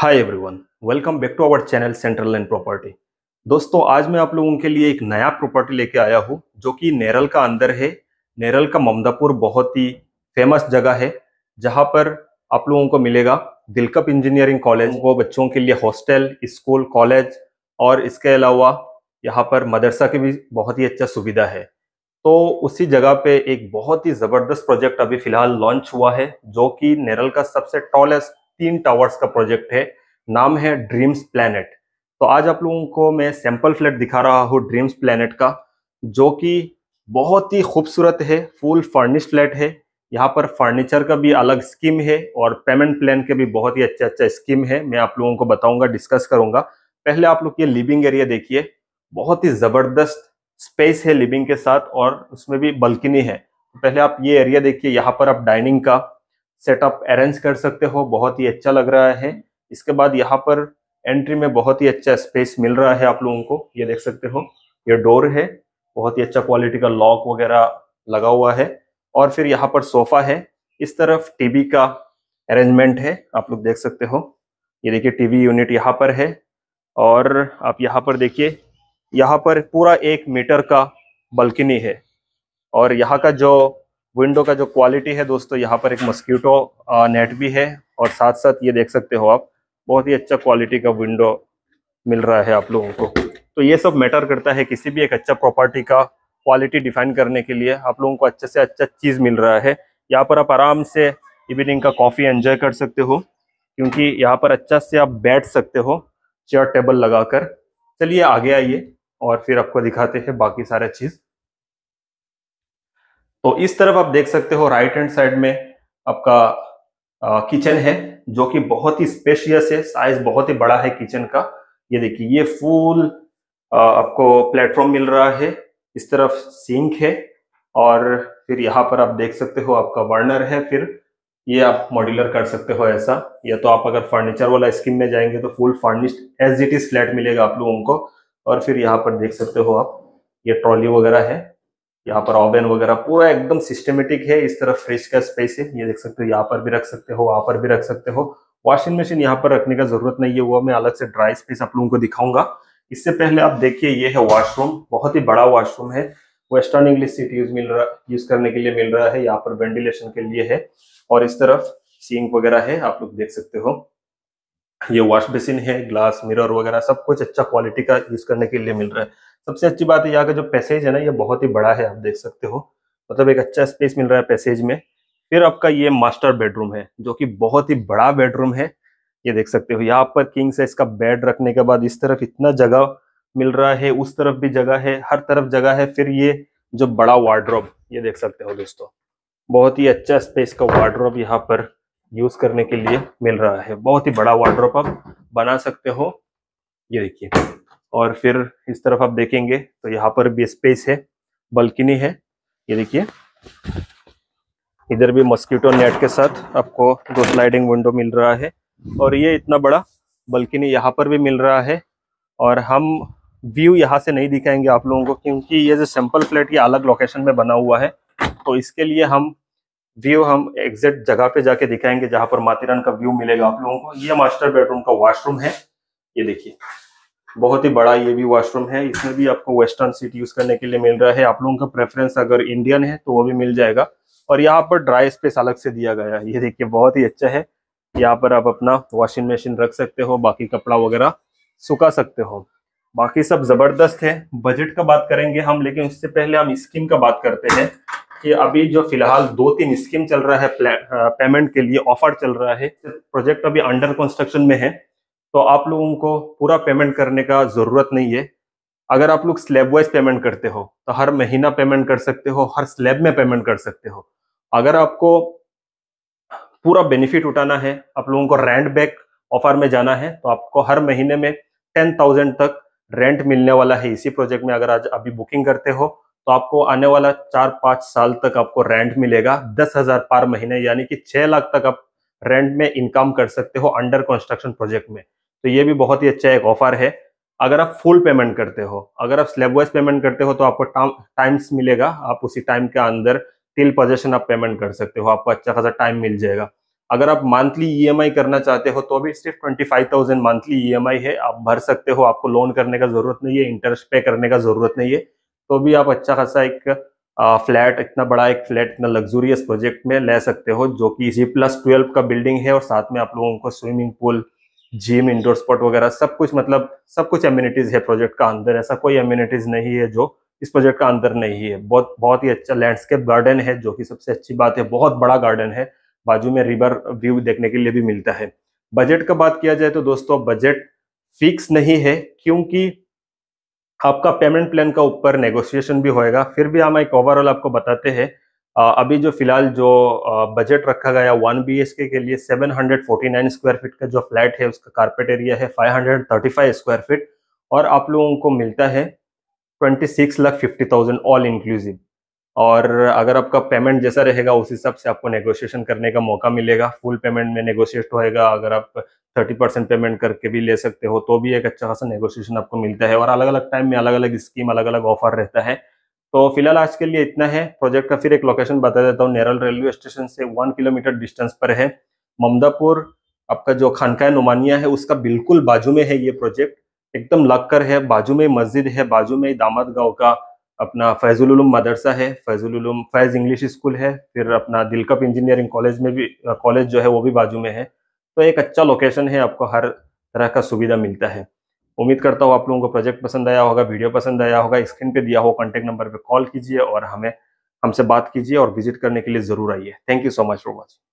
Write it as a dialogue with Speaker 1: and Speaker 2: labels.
Speaker 1: hi everyone welcome back to our channel central land property दोस्तों आज मैं आप लोगों के लिए एक नया प्रॉपर्टी लेके आया हूँ जो कि नेरल का अंदर है नेरल का ममदापुर बहुत ही फेमस जगह है जहाँ पर आप लोगों को मिलेगा दिलकप इंजीनियरिंग कॉलेज वो बच्चों के लिए हॉस्टल स्कूल कॉलेज और इसके अलावा यहाँ पर मदरसा की भी बहुत ही अच्छा सुविधा है तो उसी जगह पे एक बहुत ही ज़बरदस्त प्रोजेक्ट अभी फिलहाल लॉन्च हुआ है जो कि नेरल का सबसे टॉलेस्ट तीन टावर्स का प्रोजेक्ट है नाम है ड्रीम्स प्लैनेट तो आज आप लोगों को मैं सैंपल फ्लैट दिखा रहा हूँ ड्रीम्स प्लैनेट का जो कि बहुत ही खूबसूरत है फुल फर्निश फ्लैट है यहाँ पर फर्नीचर का भी अलग स्कीम है और पेमेंट प्लान के भी बहुत ही अच्छा अच्छा स्कीम है मैं आप लोगों को बताऊंगा डिस्कस करूंगा पहले आप लोग ये लिविंग एरिया देखिए बहुत ही ज़बरदस्त स्पेस है लिविंग के साथ और उसमें भी बल्कि है पहले आप ये एरिया देखिए यहाँ पर आप डाइनिंग का सेटअप अरेंज कर सकते हो बहुत ही अच्छा लग रहा है इसके बाद यहाँ पर एंट्री में बहुत ही अच्छा स्पेस मिल रहा है आप लोगों को ये देख सकते हो ये डोर है बहुत ही अच्छा क्वालिटी का लॉक वगैरह लगा हुआ है और फिर यहाँ पर सोफा है इस तरफ टीवी का अरेंजमेंट है आप लोग देख सकते हो ये देखिए टीवी यूनिट यहाँ पर है और आप यहाँ पर देखिए यहाँ पर पूरा एक मीटर का बल्कनी है और यहाँ का जो विंडो का जो क्वालिटी है दोस्तों यहाँ पर एक मस्कीटो नेट भी है और साथ साथ ये देख सकते हो आप बहुत ही अच्छा क्वालिटी का विंडो मिल रहा है आप लोगों को तो ये सब मैटर करता है किसी भी एक अच्छा प्रॉपर्टी का क्वालिटी डिफाइन करने के लिए आप लोगों को अच्छे से अच्छा चीज़ मिल रहा है यहाँ पर आप आराम से इवनिंग का कॉफ़ी एंजॉय कर सकते हो क्योंकि यहाँ पर अच्छा से आप बैठ सकते हो चेयर टेबल लगाकर चलिए आगे आइए और फिर आपको दिखाते हैं बाकी सारा चीज़ तो इस तरफ आप देख सकते हो राइट हैंड साइड में आपका किचन है जो कि बहुत ही स्पेशियस है साइज बहुत ही बड़ा है किचन का ये देखिए ये फुल आपको प्लेटफॉर्म मिल रहा है इस तरफ सिंक है और फिर यहाँ पर आप देख सकते हो आपका वर्नर है फिर ये आप मॉड्यूलर कर सकते हो ऐसा या तो आप अगर फर्नीचर वाला स्कीम में जाएंगे तो full furnished as it is flat मिलेगा आप लोगों को और फिर यहाँ पर देख सकते हो आप ये ट्रॉली वगैरह है यहाँ पर ओवन वगैरह पूरा एकदम सिस्टमेटिक है इस तरफ फ्रिज का स्पेस है ये देख सकते हो यहाँ पर भी रख सकते हो वहाँ पर भी रख सकते हो वॉशिंग मशीन यहाँ पर रखने का जरूरत नहीं है हुआ मैं अलग से ड्राई स्पेस आप लोगों को दिखाऊंगा इससे पहले आप देखिए ये है वॉशरूम बहुत ही बड़ा वॉशरूम है वेस्टर्न इंग्लिश सीट यूज मिल रहा यूज करने के लिए मिल रहा है यहाँ पर वेंटिलेशन के लिए है और इस तरफ सिंक वगैरह है आप लोग देख सकते हो ये वॉश बेसिन है ग्लास मिरर वगैरह सब कुछ अच्छा क्वालिटी का यूज करने के लिए मिल रहा है सबसे अच्छी बात है यहाँ का जो पैसेज है ना ये बहुत ही बड़ा है आप देख सकते हो मतलब एक अच्छा स्पेस मिल रहा है पैसेज में फिर आपका ये मास्टर बेडरूम है जो कि बहुत ही बड़ा बेडरूम है ये देख सकते हो यहाँ पर किंग साइज का बेड रखने के बाद इस तरफ इतना जगह मिल रहा है उस तरफ भी जगह है हर तरफ जगह है फिर ये जो बड़ा वार्ड्रॉप ये देख सकते हो दोस्तों बहुत ही अच्छा स्पेस का वार्ड्रॉप यहाँ पर यूज करने के लिए मिल रहा है बहुत ही बड़ा वार्ड्रॉप आप बना सकते हो ये देखिए और फिर इस तरफ आप देखेंगे तो यहाँ पर भी स्पेस है बल्किनी है ये देखिए इधर भी मस्कीटो नेट के साथ आपको दो स्लाइडिंग विंडो मिल रहा है और ये इतना बड़ा बल्किनी यहाँ पर भी मिल रहा है और हम व्यू यहाँ से नहीं दिखाएंगे आप लोगों को क्योंकि ये जो सैम्पल फ्लैट ये अलग लोकेशन में बना हुआ है तो इसके लिए हम व्यू हम एग्जैक्ट जगह पे जाके दिखाएंगे जहाँ पर माथेरान का व्यू मिलेगा आप लोगों को ये मास्टर बेडरूम का वॉशरूम है ये देखिए बहुत ही बड़ा ये भी वॉशरूम है इसमें भी आपको वेस्टर्न सीट यूज करने के लिए मिल रहा है आप लोगों का प्रेफरेंस अगर इंडियन है तो वो भी मिल जाएगा और यहाँ पर ड्राई स्पेस अलग से दिया गया है ये देखिए बहुत ही अच्छा है यहाँ पर आप अपना वॉशिंग मशीन रख सकते हो बाकी कपड़ा वगैरह सुखा सकते हो बाकी सब जबरदस्त है बजट का बात करेंगे हम लेकिन उससे पहले हम स्कीम का बात करते हैं कि अभी जो फिलहाल दो तीन स्कीम चल रहा है पेमेंट के लिए ऑफर चल रहा है प्रोजेक्ट अभी अंडर कंस्ट्रक्शन में है तो आप लोगों को पूरा पेमेंट करने का ज़रूरत नहीं है अगर आप लोग स्लैब वाइज पेमेंट करते हो तो हर महीना पेमेंट कर सकते हो हर स्लैब में पेमेंट कर सकते हो अगर आपको पूरा बेनिफिट उठाना है आप लोगों को रेंट बैक ऑफर में जाना है तो आपको हर महीने में टेन थाउजेंड तक रेंट मिलने वाला है इसी प्रोजेक्ट में अगर आज अभी बुकिंग करते हो तो आपको आने वाला चार पाँच साल तक आपको रेंट मिलेगा दस हजार पर महीने यानी कि छह लाख तक आप रेंट में इनकम कर सकते हो अंडर कंस्ट्रक्शन प्रोजेक्ट में तो ये भी बहुत ही अच्छा एक ऑफर है अगर आप फुल पेमेंट करते हो अगर आप स्लेब वाइज पेमेंट करते हो तो आपको टाइम्स मिलेगा आप उसी टाइम के अंदर टिल पोजेशन आप पेमेंट कर सकते हो आपको अच्छा खासा टाइम मिल जाएगा अगर आप मंथली ईएमआई e करना चाहते हो तो भी सिर्फ twenty five thousand monthly EMI है आप भर सकते हो आपको लोन करने का जरूरत नहीं है इंटरेस्ट पे करने का जरूरत नहीं है तो भी आप अच्छा खासा एक फ्लैट इतना बड़ा एक फ्लैट इतना लग्जूरियस प्रोजेक्ट में ले सकते हो जो कि जी प्लस ट्वेल्व का बिल्डिंग है और साथ में आप लोगों को swimming pool gym indoor spot वगैरह सब कुछ मतलब सब कुछ एम्यूनिटीज है प्रोजेक्ट का अंदर ऐसा कोई एम्यूनिटीज नहीं है जो इस प्रोजेक्ट का अंदर नहीं है बहुत बहुत ही अच्छा लैंडस्केप गार्डन है जो कि सबसे अच्छी बात है बहुत बड़ा गार्डन है बाजू में रिवर व्यू देखने के लिए भी मिलता है बजट का बात किया जाए तो दोस्तों बजट फिक्स नहीं है क्योंकि आपका पेमेंट प्लान का ऊपर नेगोशिएशन भी होएगा फिर भी हम एक ओवरऑल आपको बताते हैं अभी जो फिलहाल जो बजट रखा गया वन बी एच के, लिए 749 स्क्वायर फीट का जो फ्लैट है उसका कारपेट एरिया है 535 स्क्वायर फीट और आप लोगों को मिलता है 26 lakh fifty thousand all inclusive और अगर आपका पेमेंट जैसा रहेगा उस हिसाब से आपको नेगोशिएशन करने का मौका मिलेगा फुल पेमेंट में नेगोशिएट होएगा अगर आप 30 परसेंट पेमेंट करके भी ले सकते हो तो भी एक अच्छा खासा नेगोशिएशन आपको मिलता है और अलग अलग टाइम में अलग अलग स्कीम अलग अलग ऑफर रहता है तो फिलहाल आज के लिए इतना है प्रोजेक्ट का फिर एक लोकेशन बता देता हूँ नेरल रेलवे स्टेशन से वन किलोमीटर डिस्टेंस पर है ममदापुर आपका जो खानका नुमानिया है उसका बिल्कुल बाजू में है ये प्रोजेक्ट एकदम लग कर है बाजू में मस्जिद है बाजू में दामद गांव का अपना फैजुलूम मदरसा है फैजुलूम फैज़ इंग्लिश स्कूल है फिर अपना दिलकप इंजीनियरिंग कॉलेज में भी कॉलेज जो है वो भी बाजू में है तो एक अच्छा लोकेशन है आपको हर तरह का सुविधा मिलता है उम्मीद करता हूँ आप लोगों को प्रोजेक्ट पसंद आया होगा वीडियो पसंद आया होगा स्क्रीन पे दिया हो कॉन्टेक्ट नंबर पर कॉल कीजिए और हमें हमसे बात कीजिए और विजिट करने के लिए ज़रूर आइए thank you so much for watching